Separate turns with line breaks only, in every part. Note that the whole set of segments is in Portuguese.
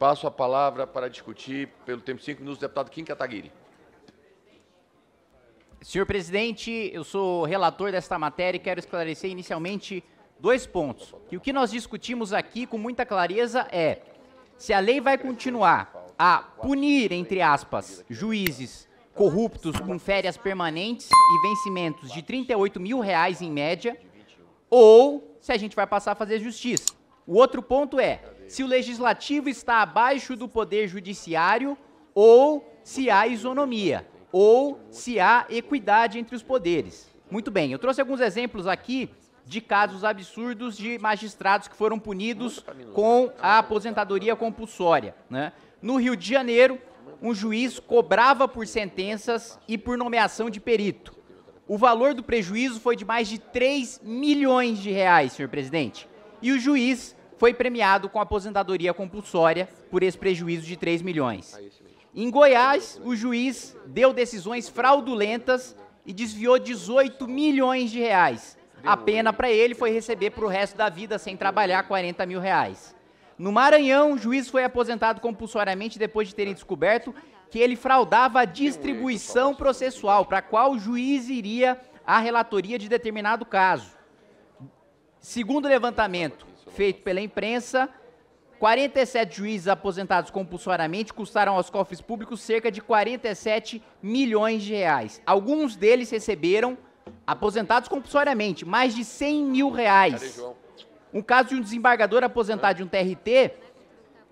Passo a palavra para discutir, pelo tempo de cinco minutos, o deputado Kim Kataguiri.
Senhor presidente, eu sou relator desta matéria e quero esclarecer inicialmente dois pontos. E o que nós discutimos aqui com muita clareza é se a lei vai continuar a punir, entre aspas, juízes corruptos com férias permanentes e vencimentos de 38 mil reais em média, ou se a gente vai passar a fazer justiça. O outro ponto é se o legislativo está abaixo do poder judiciário ou se há isonomia, ou se há equidade entre os poderes. Muito bem, eu trouxe alguns exemplos aqui de casos absurdos de magistrados que foram punidos com a aposentadoria compulsória. Né? No Rio de Janeiro, um juiz cobrava por sentenças e por nomeação de perito. O valor do prejuízo foi de mais de 3 milhões de reais, senhor presidente. E o juiz foi premiado com aposentadoria compulsória por esse prejuízo de 3 milhões. É em Goiás, o juiz deu decisões fraudulentas e desviou 18 milhões de reais. A pena para ele foi receber para o resto da vida sem trabalhar 40 mil reais. No Maranhão, o juiz foi aposentado compulsoriamente depois de terem descoberto que ele fraudava a distribuição processual para qual o juiz iria à relatoria de determinado caso. Segundo levantamento, feito pela imprensa, 47 juízes aposentados compulsoriamente custaram aos cofres públicos cerca de 47 milhões de reais. Alguns deles receberam, aposentados compulsoriamente, mais de 100 mil reais. Um caso de um desembargador aposentado de um TRT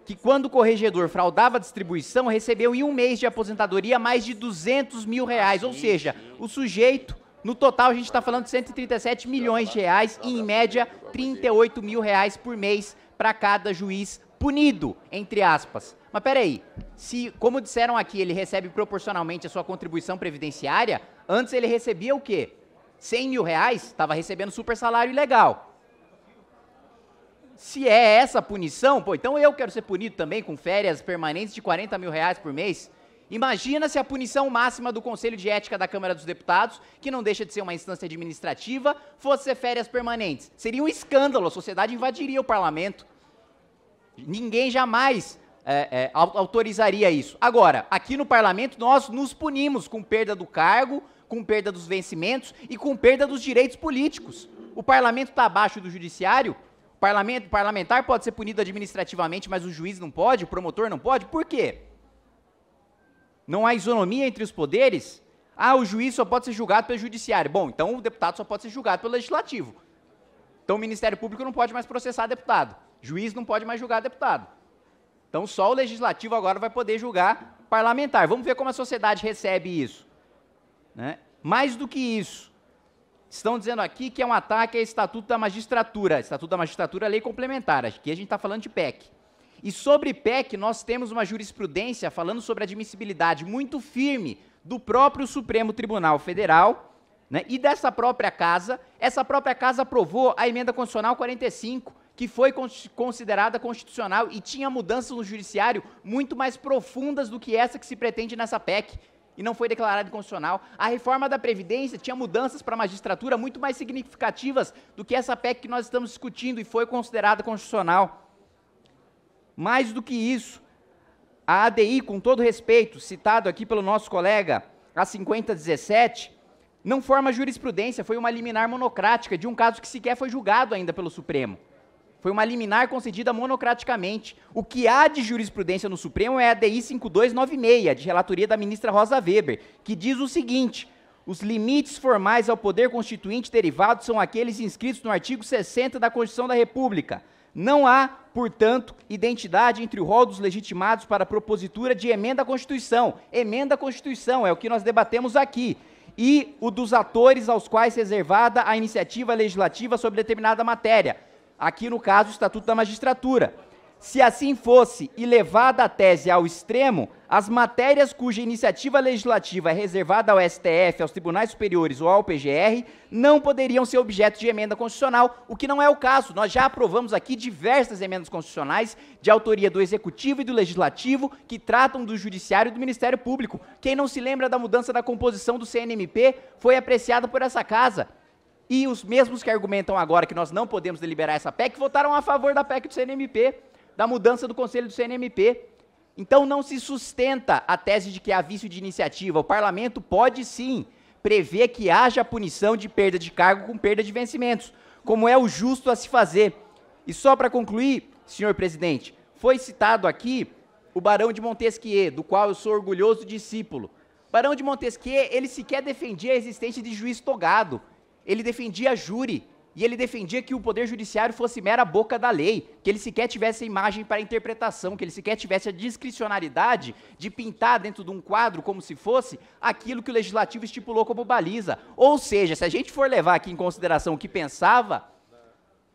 que quando o corregedor fraudava a distribuição, recebeu em um mês de aposentadoria mais de 200 mil reais. Ou ah, seja, o sujeito no total, a gente está falando de 137 milhões de reais e, em média, 38 mil reais por mês para cada juiz punido, entre aspas. Mas peraí, se, como disseram aqui, ele recebe proporcionalmente a sua contribuição previdenciária, antes ele recebia o quê? 100 mil reais? Estava recebendo super salário ilegal. Se é essa a punição, pô, então eu quero ser punido também com férias permanentes de 40 mil reais por mês? Imagina se a punição máxima do Conselho de Ética da Câmara dos Deputados, que não deixa de ser uma instância administrativa, fosse férias permanentes. Seria um escândalo, a sociedade invadiria o parlamento. Ninguém jamais é, é, autorizaria isso. Agora, aqui no parlamento, nós nos punimos com perda do cargo, com perda dos vencimentos e com perda dos direitos políticos. O parlamento está abaixo do judiciário, o parlamento, parlamentar pode ser punido administrativamente, mas o juiz não pode, o promotor não pode. Por quê? Não há isonomia entre os poderes? Ah, o juiz só pode ser julgado pelo judiciário. Bom, então o deputado só pode ser julgado pelo legislativo. Então o Ministério Público não pode mais processar deputado. Juiz não pode mais julgar deputado. Então só o legislativo agora vai poder julgar parlamentar. Vamos ver como a sociedade recebe isso. Né? Mais do que isso, estão dizendo aqui que é um ataque ao Estatuto da Magistratura. Estatuto da Magistratura é lei complementar. Aqui a gente está falando de PEC. E sobre PEC, nós temos uma jurisprudência falando sobre admissibilidade muito firme do próprio Supremo Tribunal Federal né, e dessa própria casa. Essa própria casa aprovou a emenda constitucional 45, que foi considerada constitucional e tinha mudanças no judiciário muito mais profundas do que essa que se pretende nessa PEC e não foi declarada inconstitucional. A reforma da Previdência tinha mudanças para a magistratura muito mais significativas do que essa PEC que nós estamos discutindo e foi considerada constitucional. Mais do que isso, a ADI, com todo respeito, citado aqui pelo nosso colega, a 5017, não forma jurisprudência, foi uma liminar monocrática de um caso que sequer foi julgado ainda pelo Supremo. Foi uma liminar concedida monocraticamente. O que há de jurisprudência no Supremo é a DI 5296, de relatoria da ministra Rosa Weber, que diz o seguinte: os limites formais ao poder constituinte derivado são aqueles inscritos no artigo 60 da Constituição da República. Não há, portanto, identidade entre o rol dos legitimados para a propositura de emenda à Constituição. Emenda à Constituição é o que nós debatemos aqui. E o dos atores aos quais reservada a iniciativa legislativa sobre determinada matéria. Aqui, no caso, o Estatuto da Magistratura. Se assim fosse e levada a tese ao extremo, as matérias cuja iniciativa legislativa é reservada ao STF, aos tribunais superiores ou ao PGR, não poderiam ser objeto de emenda constitucional, o que não é o caso. Nós já aprovamos aqui diversas emendas constitucionais de autoria do Executivo e do Legislativo que tratam do Judiciário e do Ministério Público. Quem não se lembra da mudança da composição do CNMP foi apreciada por essa casa. E os mesmos que argumentam agora que nós não podemos deliberar essa PEC votaram a favor da PEC do CNMP da mudança do Conselho do CNMP. Então não se sustenta a tese de que há vício de iniciativa. O parlamento pode sim prever que haja punição de perda de cargo com perda de vencimentos, como é o justo a se fazer. E só para concluir, senhor presidente, foi citado aqui o Barão de Montesquieu, do qual eu sou orgulhoso discípulo. Barão de Montesquieu, ele sequer defendia a existência de juiz togado. Ele defendia júri e ele defendia que o poder judiciário fosse mera boca da lei, que ele sequer tivesse imagem para interpretação, que ele sequer tivesse a discricionalidade de pintar dentro de um quadro como se fosse aquilo que o legislativo estipulou como baliza. Ou seja, se a gente for levar aqui em consideração o que pensava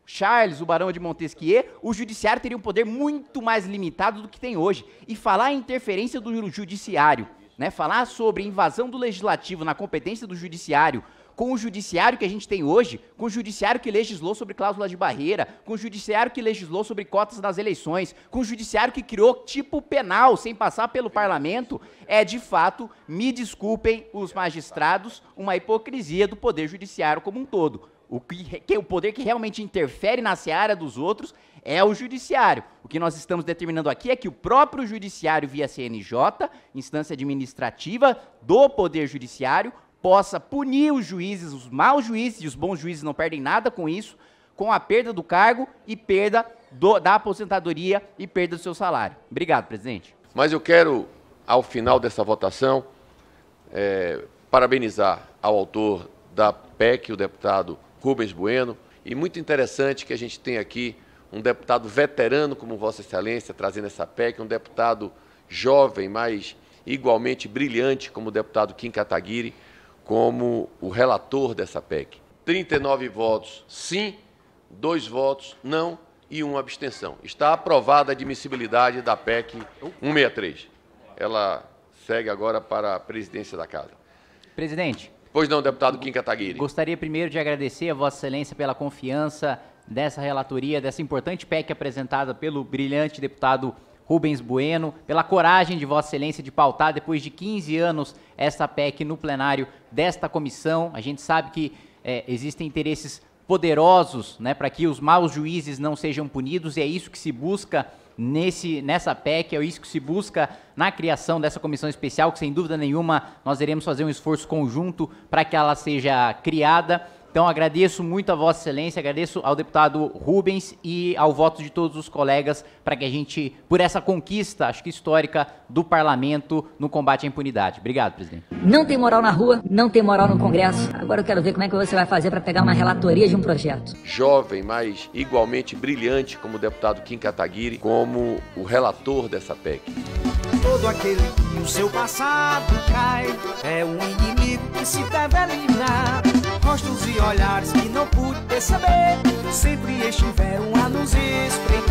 Charles, o barão de Montesquieu, o judiciário teria um poder muito mais limitado do que tem hoje. E falar em interferência do judiciário, né, falar sobre invasão do legislativo na competência do judiciário com o judiciário que a gente tem hoje, com o judiciário que legislou sobre cláusulas de barreira, com o judiciário que legislou sobre cotas nas eleições, com o judiciário que criou tipo penal sem passar pelo parlamento, é de fato, me desculpem os magistrados, uma hipocrisia do poder judiciário como um todo. O, que, que, o poder que realmente interfere na seara dos outros é o judiciário. O que nós estamos determinando aqui é que o próprio judiciário, via CNJ, instância administrativa do poder judiciário, possa punir os juízes, os maus juízes, e os bons juízes não perdem nada com isso, com a perda do cargo e perda do, da aposentadoria e perda do seu salário. Obrigado,
presidente. Mas eu quero, ao final dessa votação, é, parabenizar ao autor da PEC, o deputado Rubens Bueno, e muito interessante que a gente tem aqui um deputado veterano como Vossa Excelência trazendo essa PEC, um deputado jovem, mas igualmente brilhante como o deputado Kim Kataguiri, como o relator dessa PEC. 39 votos sim, dois votos não e uma abstenção. Está aprovada a admissibilidade da PEC 163. Ela segue agora para a presidência da Casa. Presidente. Pois não, deputado Kim Kataguiri.
Gostaria primeiro de agradecer a Vossa Excelência pela confiança dessa relatoria, dessa importante PEC apresentada pelo brilhante deputado Rubens Bueno, pela coragem de Vossa Excelência de pautar, depois de 15 anos, esta PEC no plenário desta comissão. A gente sabe que é, existem interesses poderosos né, para que os maus juízes não sejam punidos, e é isso que se busca nesse, nessa PEC, é isso que se busca na criação dessa comissão especial, que sem dúvida nenhuma nós iremos fazer um esforço conjunto para que ela seja criada. Então agradeço muito a Vossa Excelência, agradeço ao deputado Rubens e ao voto de todos os colegas para que a gente, por essa conquista, acho que histórica, do parlamento no combate à impunidade. Obrigado, presidente. Não tem moral na rua, não tem moral no Congresso. Agora eu quero ver como é que você vai fazer para pegar uma relatoria de um projeto.
Jovem, mas igualmente brilhante como o deputado Kim Kataguiri, como o relator dessa PEC.
Todo aquele que o seu passado cai é um inimigo que se deve eliminar. Rostos e olhares que não pude perceber, sempre estiveram a nos espreitar.